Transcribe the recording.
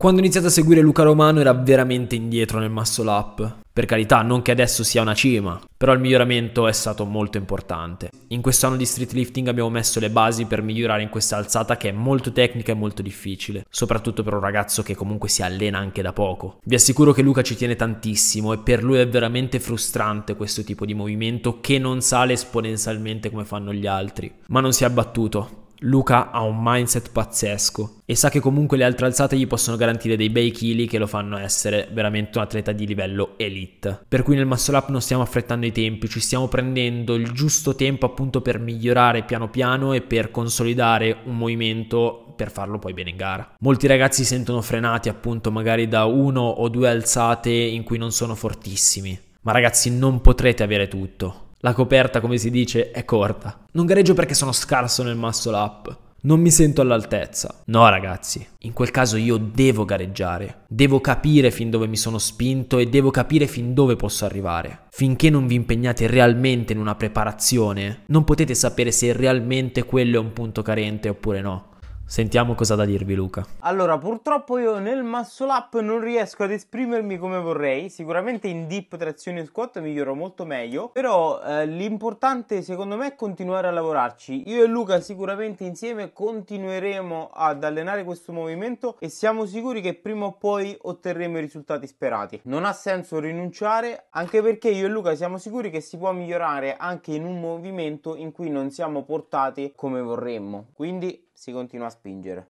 Quando ho iniziato a seguire Luca Romano era veramente indietro nel muscle up. Per carità, non che adesso sia una cima, però il miglioramento è stato molto importante. In questo anno di street lifting abbiamo messo le basi per migliorare in questa alzata che è molto tecnica e molto difficile, soprattutto per un ragazzo che comunque si allena anche da poco. Vi assicuro che Luca ci tiene tantissimo e per lui è veramente frustrante questo tipo di movimento che non sale esponenzialmente come fanno gli altri. Ma non si è abbattuto, Luca ha un mindset pazzesco e sa che comunque le altre alzate gli possono garantire dei bei chili che lo fanno essere veramente un atleta di livello elite. Per cui nel muscle up non stiamo affrettando i tempi, ci stiamo prendendo il giusto tempo appunto per migliorare piano piano e per consolidare un movimento per farlo poi bene in gara. Molti ragazzi si sentono frenati appunto magari da uno o due alzate in cui non sono fortissimi. Ma ragazzi non potrete avere tutto la coperta, come si dice, è corta. Non gareggio perché sono scarso nel muscle up. Non mi sento all'altezza. No, ragazzi, in quel caso io devo gareggiare. Devo capire fin dove mi sono spinto e devo capire fin dove posso arrivare. Finché non vi impegnate realmente in una preparazione, non potete sapere se realmente quello è un punto carente oppure no. Sentiamo cosa da dirvi Luca. Allora, purtroppo io nel muscle up non riesco ad esprimermi come vorrei. Sicuramente in dip, trazione squat miglioro molto meglio. Però eh, l'importante secondo me è continuare a lavorarci. Io e Luca sicuramente insieme continueremo ad allenare questo movimento e siamo sicuri che prima o poi otterremo i risultati sperati. Non ha senso rinunciare, anche perché io e Luca siamo sicuri che si può migliorare anche in un movimento in cui non siamo portati come vorremmo. Quindi si continua a spingere.